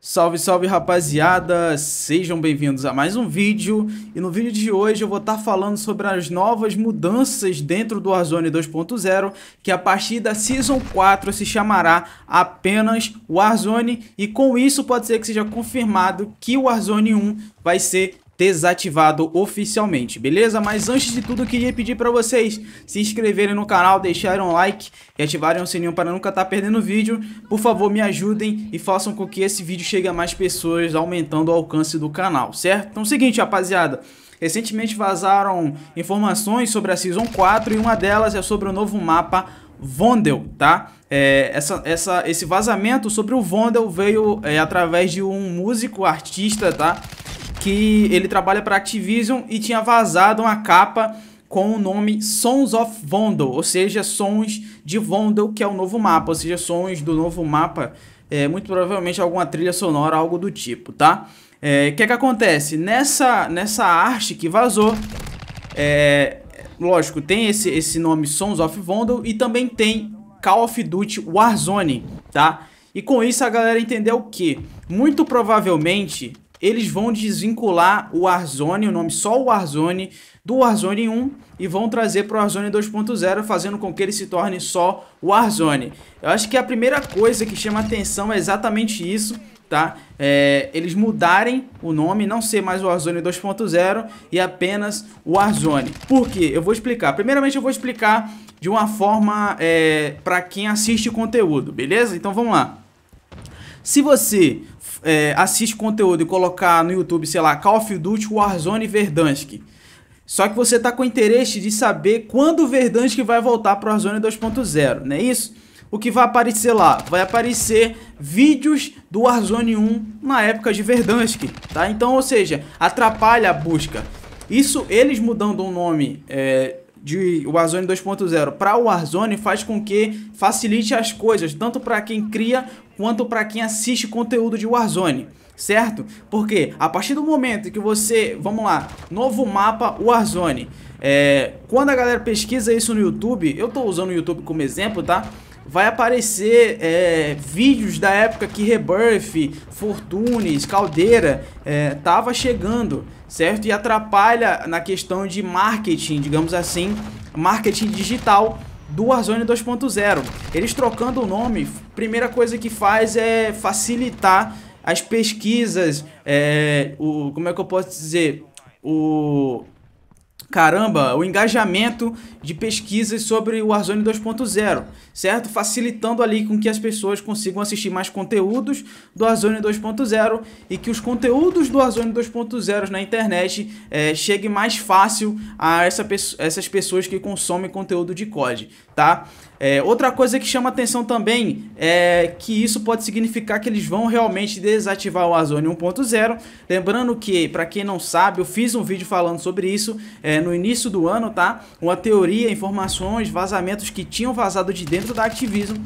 Salve, salve rapaziada! Sejam bem-vindos a mais um vídeo e no vídeo de hoje eu vou estar tá falando sobre as novas mudanças dentro do Warzone 2.0 que a partir da Season 4 se chamará apenas Warzone e com isso pode ser que seja confirmado que o Warzone 1 vai ser desativado oficialmente, beleza? Mas antes de tudo, eu queria pedir para vocês se inscreverem no canal, deixarem um like e ativarem o sininho para nunca estar tá perdendo vídeo. Por favor, me ajudem e façam com que esse vídeo chegue a mais pessoas, aumentando o alcance do canal, certo? Então é o seguinte, rapaziada. Recentemente vazaram informações sobre a Season 4 e uma delas é sobre o novo mapa Vondel, tá? É, essa, essa, esse vazamento sobre o Vondel veio é, através de um músico, artista, tá? que ele trabalha para Activision e tinha vazado uma capa com o nome Sons of Vondel, ou seja, Sons de Vondel, que é o novo mapa, ou seja, sons do novo mapa, é, muito provavelmente alguma trilha sonora, algo do tipo, tá? É, o é, que que acontece? Nessa, nessa arte que vazou, é, lógico, tem esse, esse nome Sons of Vondel e também tem Call of Duty Warzone, tá? E com isso a galera entendeu que, muito provavelmente, eles vão desvincular o Warzone, o nome só o Warzone, do Warzone 1 e vão trazer para o Warzone 2.0, fazendo com que ele se torne só o Warzone. Eu acho que a primeira coisa que chama atenção é exatamente isso, tá? É, eles mudarem o nome, não ser mais o Warzone 2.0 e apenas Warzone. Por quê? Eu vou explicar. Primeiramente eu vou explicar de uma forma é, para quem assiste o conteúdo, beleza? Então vamos lá. Se você é, assiste conteúdo e colocar no YouTube, sei lá, Call of Duty Warzone Verdansk, só que você tá com interesse de saber quando o Verdansk vai voltar para Warzone 2.0, não é isso? O que vai aparecer lá? Vai aparecer vídeos do Warzone 1 na época de Verdansk, tá? Então, ou seja, atrapalha a busca. Isso, eles mudando o nome é, de Warzone 2.0 para o Warzone faz com que facilite as coisas, tanto para quem cria quanto para quem assiste conteúdo de Warzone, certo? Porque a partir do momento que você, vamos lá, novo mapa Warzone, é, quando a galera pesquisa isso no YouTube, eu estou usando o YouTube como exemplo, tá? vai aparecer é, vídeos da época que Rebirth, Fortunes, Caldeira é, tava chegando certo? E atrapalha na questão de marketing, digamos assim, marketing digital do Warzone 2.0. Eles trocando o nome, primeira coisa que faz é facilitar as pesquisas, é, o, como é que eu posso dizer, o, caramba, o engajamento de pesquisas sobre o Warzone 2.0, certo? Facilitando ali com que as pessoas consigam assistir mais conteúdos do Warzone 2.0 e que os conteúdos do Warzone 2.0 na internet é, cheguem mais fácil a essa, essas pessoas que consomem conteúdo de COD, tá? É, outra coisa que chama atenção também é que isso pode significar que eles vão realmente desativar o Warzone 1.0. Lembrando que, para quem não sabe, eu fiz um vídeo falando sobre isso. É, é, no início do ano, tá? Uma teoria, informações, vazamentos que tinham vazado de dentro da Activision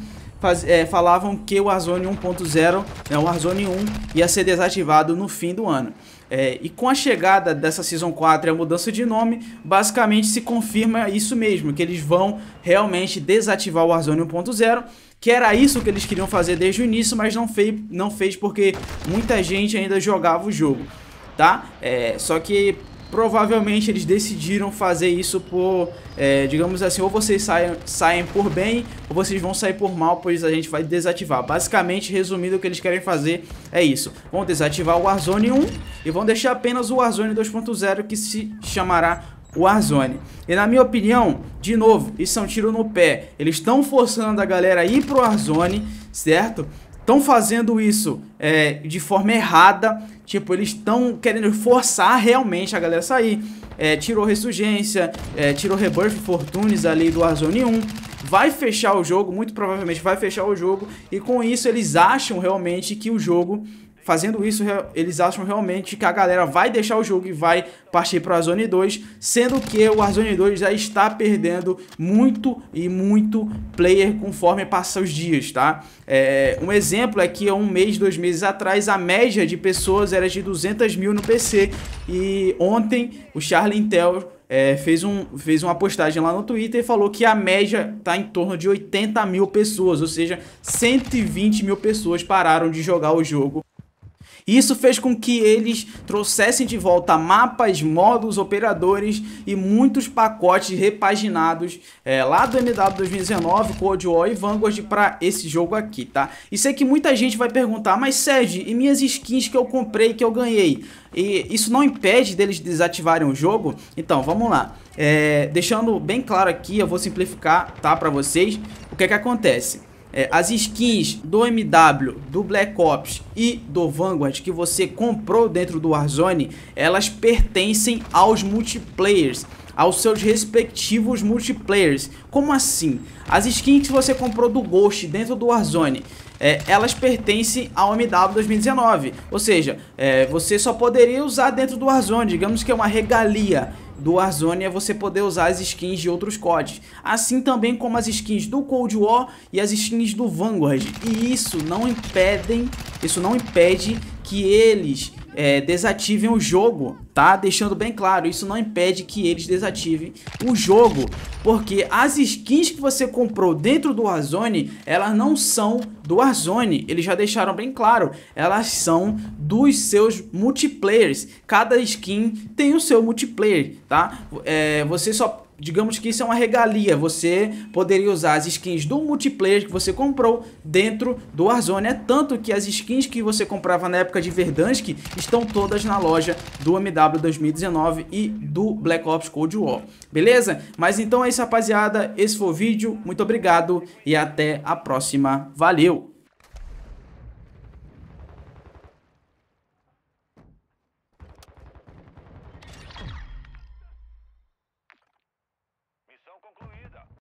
Faz, é, falavam que o Warzone 1.0, né, o Warzone 1 ia ser desativado no fim do ano. É, e com a chegada dessa Season 4 e a mudança de nome, basicamente se confirma isso mesmo, que eles vão realmente desativar o Warzone 1.0, que era isso que eles queriam fazer desde o início, mas não fez, não fez porque muita gente ainda jogava o jogo. Tá? É, só que provavelmente eles decidiram fazer isso por, é, digamos assim, ou vocês saem, saem por bem ou vocês vão sair por mal, pois a gente vai desativar. Basicamente, resumindo, o que eles querem fazer é isso. Vão desativar o Warzone 1 e vão deixar apenas o Warzone 2.0 que se chamará Warzone. E na minha opinião, de novo, isso é um tiro no pé. Eles estão forçando a galera a ir pro Warzone, certo? estão fazendo isso é, de forma errada. Tipo, eles estão querendo forçar realmente a galera sair. É, tirou Ressurgência, é, tirou Rebirth Fortunes ali do Warzone 1. Vai fechar o jogo, muito provavelmente vai fechar o jogo. E com isso eles acham realmente que o jogo Fazendo isso, eles acham realmente que a galera vai deixar o jogo e vai partir para o Zone 2, sendo que o Warzone 2 já está perdendo muito e muito player conforme passam os dias, tá? É, um exemplo é que um mês, dois meses atrás, a média de pessoas era de 200 mil no PC e ontem o Charlie Intel é, fez, um, fez uma postagem lá no Twitter e falou que a média está em torno de 80 mil pessoas, ou seja, 120 mil pessoas pararam de jogar o jogo isso fez com que eles trouxessem de volta mapas, módulos, operadores e muitos pacotes repaginados é, lá do MW 2019, Cold War e Vanguard para esse jogo aqui, tá? E sei que muita gente vai perguntar, mas Sérgio, e minhas skins que eu comprei, que eu ganhei? E isso não impede deles desativarem o jogo? Então, vamos lá. É, deixando bem claro aqui, eu vou simplificar, tá, para vocês, o que é que acontece. É, as skins do MW, do Black Ops e do Vanguard que você comprou dentro do Warzone, elas pertencem aos multiplayers aos seus respectivos multiplayers. Como assim? As skins que você comprou do Ghost dentro do Warzone, é, elas pertencem ao MW 2019. Ou seja, é, você só poderia usar dentro do Warzone, digamos que é uma regalia do Warzone é você poder usar as skins de outros CODs, assim também como as skins do Cold War e as skins do Vanguard. E isso não impedem, isso não impede que eles é, desativem o jogo, tá? Deixando bem claro, isso não impede que eles desativem o jogo, porque as skins que você comprou dentro do Warzone, elas não são do Warzone, eles já deixaram bem claro, elas são dos seus multiplayers, cada skin tem o seu multiplayer, tá? É, você só digamos que isso é uma regalia. Você poderia usar as skins do multiplayer que você comprou dentro do Warzone. É tanto que as skins que você comprava na época de Verdansk estão todas na loja do MW 2019 e do Black Ops Cold War. Beleza? Mas então é isso, rapaziada. Esse foi o vídeo. Muito obrigado e até a próxima. Valeu!